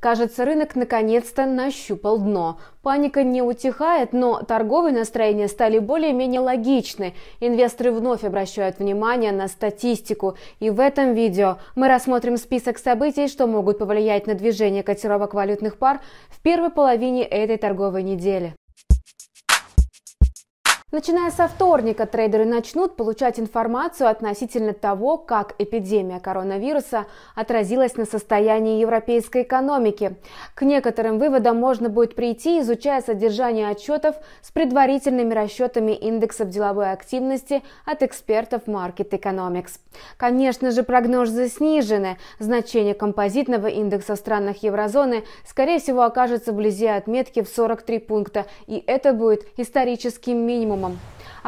Кажется, рынок наконец-то нащупал дно. Паника не утихает, но торговые настроения стали более-менее логичны. Инвесторы вновь обращают внимание на статистику. И в этом видео мы рассмотрим список событий, что могут повлиять на движение котировок валютных пар в первой половине этой торговой недели. Начиная со вторника трейдеры начнут получать информацию относительно того, как эпидемия коронавируса отразилась на состоянии европейской экономики. К некоторым выводам можно будет прийти, изучая содержание отчетов с предварительными расчетами индексов деловой активности от экспертов Market Economics. Конечно же, прогнозы снижены. Значение композитного индекса в странах еврозоны, скорее всего, окажется вблизи отметки в 43 пункта, и это будет историческим минимумом Ромом.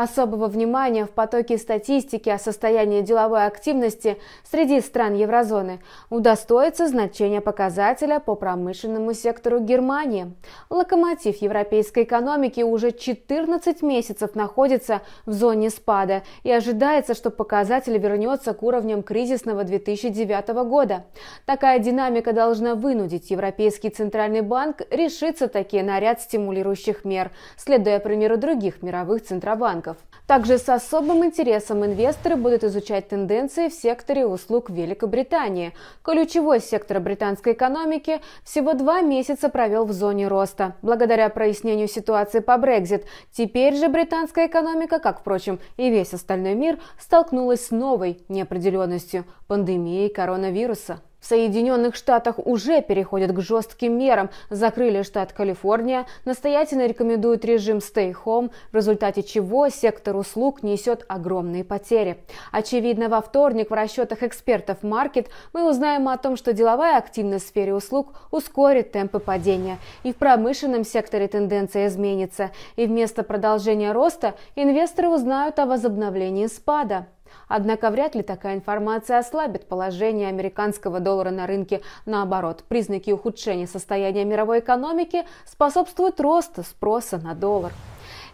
Особого внимания в потоке статистики о состоянии деловой активности среди стран еврозоны удостоится значение показателя по промышленному сектору Германии. Локомотив европейской экономики уже 14 месяцев находится в зоне спада и ожидается, что показатель вернется к уровням кризисного 2009 года. Такая динамика должна вынудить Европейский Центральный банк решиться таки на ряд стимулирующих мер, следуя примеру других мировых центробанков рынков. Также с особым интересом инвесторы будут изучать тенденции в секторе услуг Великобритании. Ключевой сектор британской экономики всего два месяца провел в зоне роста. Благодаря прояснению ситуации по Brexit, теперь же британская экономика, как, впрочем, и весь остальной мир, столкнулась с новой неопределенностью – пандемией коронавируса. В Соединенных Штатах уже переходят к жестким мерам. Закрыли штат Калифорния, настоятельно рекомендуют режим stay home, в результате чего сектор услуг несет огромные потери. Очевидно, во вторник в расчетах экспертов Market мы узнаем о том, что деловая активность в сфере услуг ускорит темпы падения. И в промышленном секторе тенденция изменится. И вместо продолжения роста инвесторы узнают о возобновлении спада. Однако вряд ли такая информация ослабит положение американского доллара на рынке. Наоборот, признаки ухудшения состояния мировой экономики способствуют росту спроса на доллар.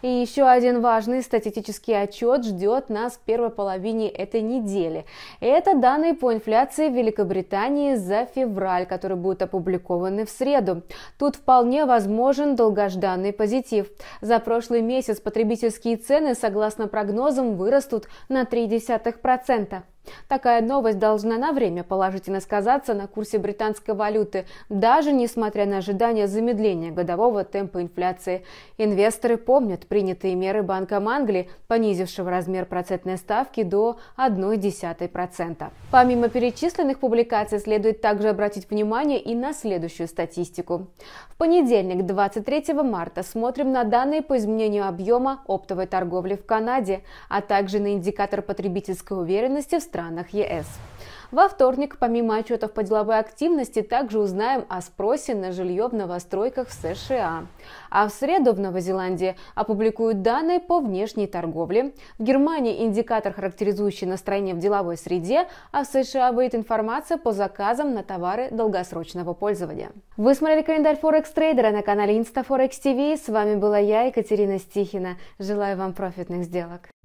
И еще один важный статистический отчет ждет нас в первой половине этой недели. Это данные по инфляции в Великобритании за февраль, которые будут опубликованы в среду. Тут вполне возможен долгожданный позитив. За прошлый месяц потребительские цены, согласно прогнозам, вырастут на 0,3%. Такая новость должна на время положительно сказаться на курсе британской валюты, даже несмотря на ожидание замедления годового темпа инфляции. Инвесторы помнят принятые меры Банком Англии, понизившего размер процентной ставки до 0,1%. Помимо перечисленных публикаций, следует также обратить внимание и на следующую статистику. В понедельник, 23 марта, смотрим на данные по изменению объема оптовой торговли в Канаде, а также на индикатор потребительской уверенности в стране странах ЕС. Во вторник, помимо отчетов по деловой активности, также узнаем о спросе на жилье в новостройках в США. А в среду в Новой Зеландии опубликуют данные по внешней торговле. В Германии индикатор, характеризующий настроение в деловой среде, а в США будет информация по заказам на товары долгосрочного пользования. Вы смотрели календарь Forex Трейдера на канале InstaForex TV. С вами была я, Екатерина Стихина. Желаю вам профитных сделок.